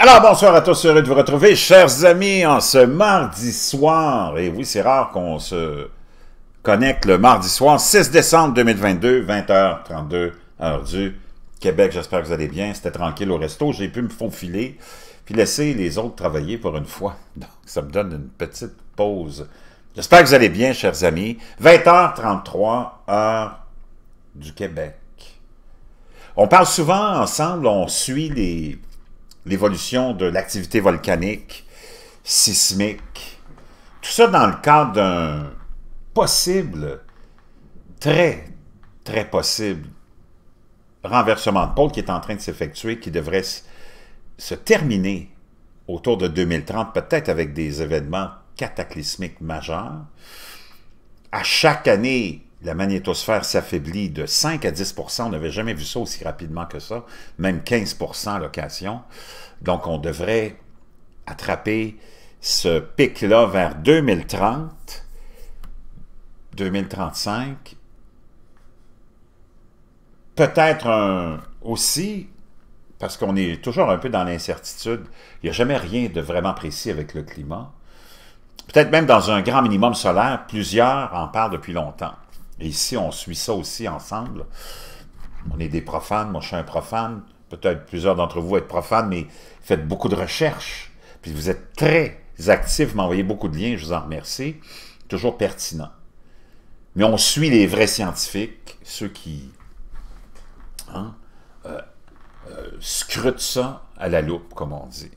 Alors bonsoir à tous, heureux de vous retrouver, chers amis, en ce mardi soir. Et oui, c'est rare qu'on se connecte le mardi soir, 6 décembre 2022, 20h32, heure du Québec. J'espère que vous allez bien. C'était tranquille au resto, j'ai pu me faufiler, puis laisser les autres travailler pour une fois. Donc ça me donne une petite pause. J'espère que vous allez bien, chers amis. 20h33, heure du Québec. On parle souvent ensemble, on suit les l'évolution de l'activité volcanique, sismique, tout ça dans le cadre d'un possible, très, très possible renversement de pôle qui est en train de s'effectuer, qui devrait se terminer autour de 2030, peut-être avec des événements cataclysmiques majeurs. À chaque année, la magnétosphère s'affaiblit de 5 à 10 On n'avait jamais vu ça aussi rapidement que ça, même 15 à l'occasion. Donc, on devrait attraper ce pic-là vers 2030, 2035. Peut-être aussi, parce qu'on est toujours un peu dans l'incertitude, il n'y a jamais rien de vraiment précis avec le climat. Peut-être même dans un grand minimum solaire, plusieurs en parlent depuis longtemps. Et ici, on suit ça aussi ensemble. On est des profanes, moi je suis un profane. Peut-être plusieurs d'entre vous êtes profanes, mais faites beaucoup de recherches. Puis vous êtes très actifs, m'envoyez beaucoup de liens, je vous en remercie. Toujours pertinent. Mais on suit les vrais scientifiques, ceux qui hein, euh, euh, scrutent ça à la loupe, comme on dit.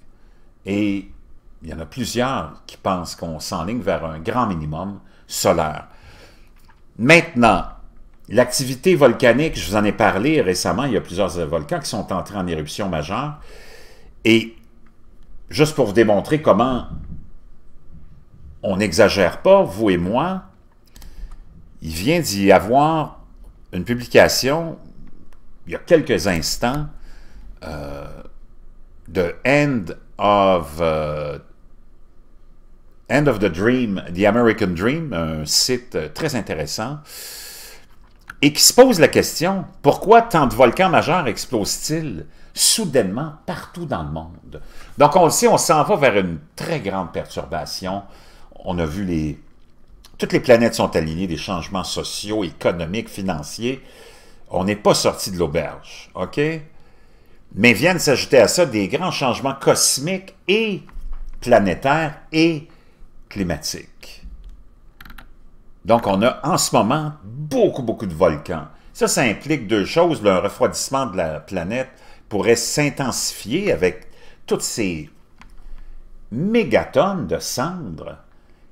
Et il y en a plusieurs qui pensent qu'on s'enligne vers un grand minimum solaire. Maintenant, l'activité volcanique, je vous en ai parlé récemment, il y a plusieurs euh, volcans qui sont entrés en éruption majeure. Et juste pour vous démontrer comment on n'exagère pas, vous et moi, il vient d'y avoir une publication, il y a quelques instants, euh, de End of Time. Euh, End of the Dream, The American Dream, un site euh, très intéressant, et qui se pose la question, pourquoi tant de volcans majeurs explosent-ils soudainement partout dans le monde? Donc on le sait, on s'en va vers une très grande perturbation. On a vu les... Toutes les planètes sont alignées, des changements sociaux, économiques, financiers. On n'est pas sorti de l'auberge, OK? Mais viennent s'ajouter à ça des grands changements cosmiques et planétaires et climatique. Donc, on a en ce moment beaucoup, beaucoup de volcans. Ça, ça implique deux choses. Le refroidissement de la planète pourrait s'intensifier avec toutes ces mégatonnes de cendres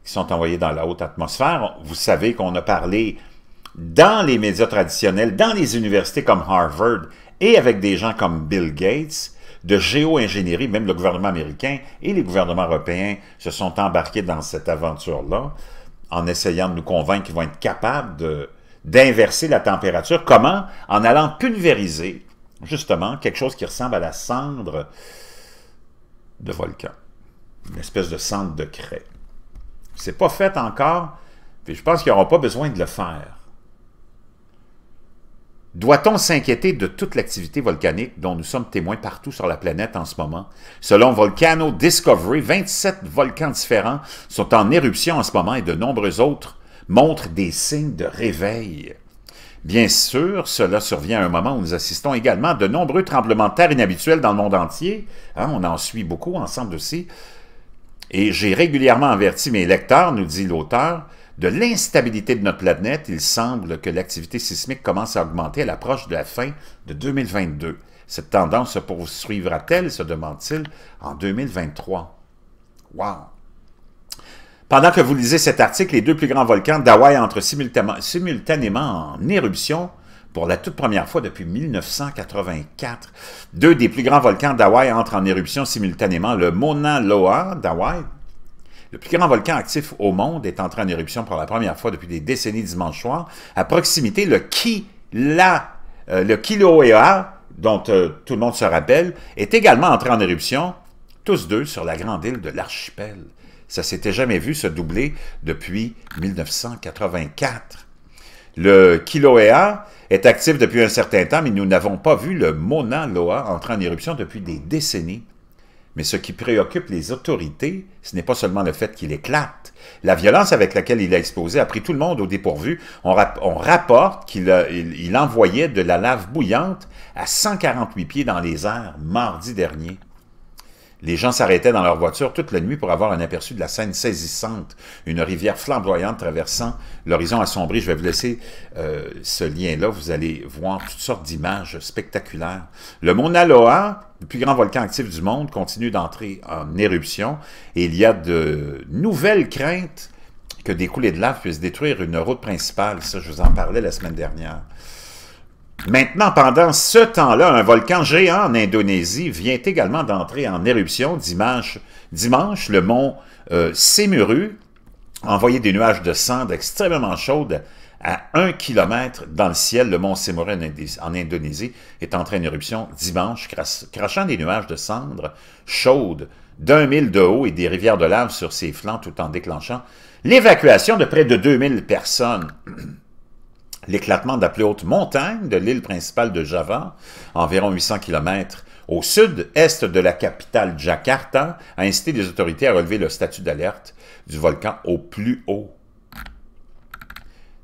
qui sont envoyées dans la haute atmosphère. Vous savez qu'on a parlé dans les médias traditionnels, dans les universités comme Harvard et avec des gens comme Bill Gates de géo-ingénierie, même le gouvernement américain et les gouvernements européens se sont embarqués dans cette aventure-là en essayant de nous convaincre qu'ils vont être capables d'inverser la température. Comment? En allant pulvériser, justement, quelque chose qui ressemble à la cendre de volcan. Une espèce de cendre de craie. C'est pas fait encore, mais je pense qu'ils n'auront pas besoin de le faire. Doit-on s'inquiéter de toute l'activité volcanique dont nous sommes témoins partout sur la planète en ce moment? Selon Volcano Discovery, 27 volcans différents sont en éruption en ce moment et de nombreux autres montrent des signes de réveil. Bien sûr, cela survient à un moment où nous assistons également à de nombreux tremblements de terre inhabituels dans le monde entier. Hein, on en suit beaucoup ensemble aussi. Et j'ai régulièrement averti mes lecteurs, nous dit l'auteur, de l'instabilité de notre planète, il semble que l'activité sismique commence à augmenter à l'approche de la fin de 2022. Cette tendance se poursuivra-t-elle, se demande-t-il, en 2023? Wow! Pendant que vous lisez cet article, les deux plus grands volcans d'Hawaï entrent simultanément en éruption pour la toute première fois depuis 1984. Deux des plus grands volcans d'Hawaï entrent en éruption simultanément, le Mauna Loa d'Hawaï, le plus grand volcan actif au monde est entré en éruption pour la première fois depuis des décennies dimanche soir. À proximité, le Kila, euh, le Kilauea, dont euh, tout le monde se rappelle, est également entré en éruption, tous deux sur la grande île de l'archipel. Ça s'était jamais vu se doubler depuis 1984. Le Kilauea est actif depuis un certain temps, mais nous n'avons pas vu le Mauna Loa entrer en éruption depuis des décennies. Mais ce qui préoccupe les autorités, ce n'est pas seulement le fait qu'il éclate. La violence avec laquelle il a exposé a pris tout le monde au dépourvu. On, rapporte qu'il envoyait de la lave bouillante à 148 pieds dans les airs mardi dernier. Les gens s'arrêtaient dans leur voiture toute la nuit pour avoir un aperçu de la scène saisissante, une rivière flamboyante traversant l'horizon assombri. Je vais vous laisser euh, ce lien-là, vous allez voir toutes sortes d'images spectaculaires. Le mont Naloa, le plus grand volcan actif du monde, continue d'entrer en éruption et il y a de nouvelles craintes que des coulées de lave puissent détruire une route principale. Ça, je vous en parlais la semaine dernière. Maintenant, pendant ce temps-là, un volcan géant en Indonésie vient également d'entrer en éruption dimanche. Dimanche, le mont euh, a envoyé des nuages de cendres extrêmement chaudes à 1 kilomètre dans le ciel. Le mont Semuru en Indonésie est entré en éruption dimanche, crachant des nuages de cendres chaudes d'un mille de haut et des rivières de lave sur ses flancs tout en déclenchant l'évacuation de près de 2000 personnes l'éclatement de la plus haute montagne de l'île principale de Java, environ 800 km au sud-est de la capitale Jakarta, a incité les autorités à relever le statut d'alerte du volcan au plus haut.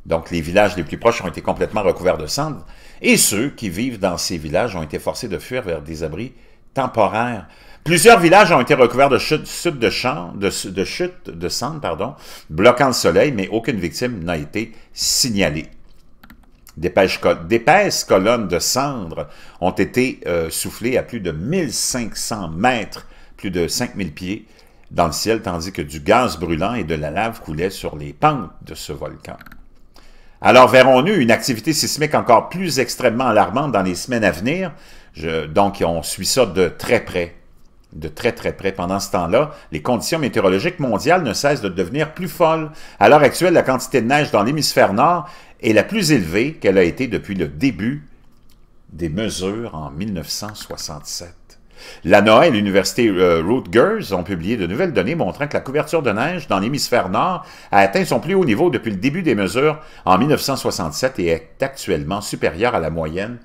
Donc, les villages les plus proches ont été complètement recouverts de cendres, et ceux qui vivent dans ces villages ont été forcés de fuir vers des abris temporaires. Plusieurs villages ont été recouverts de chutes, de, de, chutes de cendres, pardon, bloquant le soleil, mais aucune victime n'a été signalée d'épaisses colonnes de cendres ont été euh, soufflées à plus de 1500 mètres, plus de 5000 pieds dans le ciel, tandis que du gaz brûlant et de la lave coulaient sur les pentes de ce volcan. Alors verrons-nous une activité sismique encore plus extrêmement alarmante dans les semaines à venir? donc on suit ça de très près de très très près. Pendant ce temps-là, les conditions météorologiques mondiales ne cessent de devenir plus folles. À l'heure actuelle, la quantité de neige dans l'hémisphère nord est la plus élevée qu'elle a été depuis le début des mesures en 1967. La NOAA et l'université euh, Rutgers ont publié de nouvelles données montrant que la couverture de neige dans l'hémisphère nord a atteint son plus haut niveau depuis le début des mesures en 1967 et est actuellement supérieure à la moyenne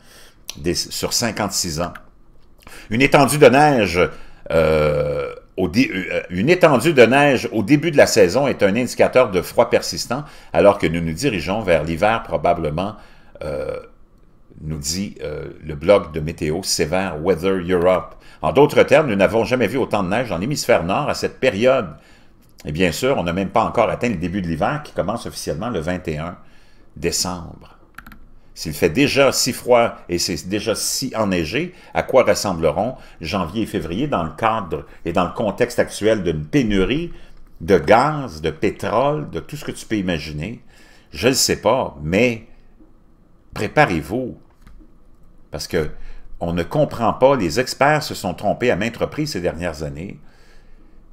des, sur 56 ans. Une étendue de neige euh, euh, une étendue de neige au début de la saison est un indicateur de froid persistant, alors que nous nous dirigeons vers l'hiver probablement, euh, nous dit le blog de météo sévère Weather Europe. En d'autres termes, nous n'avons jamais vu autant de neige dans l'hémisphère nord à cette période. Et bien sûr, on n'a même pas encore atteint le début de l'hiver qui commence officiellement le 21 décembre. S'il fait déjà si froid et c'est déjà si enneigé, à quoi ressembleront janvier et février dans le cadre et dans le contexte actuel d'une pénurie de gaz, de pétrole, de tout ce que tu peux imaginer? Je ne sais pas, mais préparez-vous. Parce que on ne comprend pas, les experts se sont trompés à maintes reprises ces dernières années.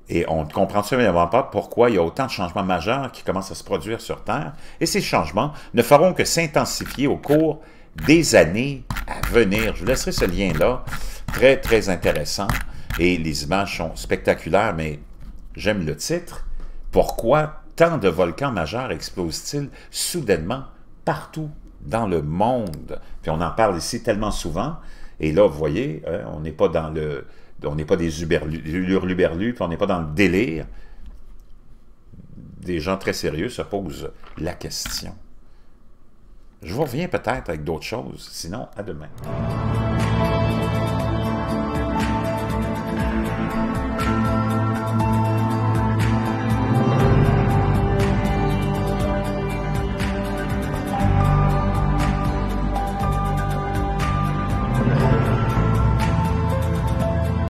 Et on ne comprend absolument pas pourquoi il y a autant de changements majeurs qui commencent à se produire sur Terre. Et ces changements ne feront que s'intensifier au cours des années à venir. Je vous laisserai ce lien-là, très, très intéressant. Et les images sont spectaculaires, mais j'aime le titre. Pourquoi tant de volcans majeurs explosent-ils soudainement partout dans le monde? Puis on en parle ici tellement souvent. Et là, vous voyez, hein, on n'est pas dans le on n'est pas des hurluberlus, puis on n'est pas dans le délire. Des gens très sérieux se posent la question. Je vous reviens peut-être avec d'autres choses, sinon à demain.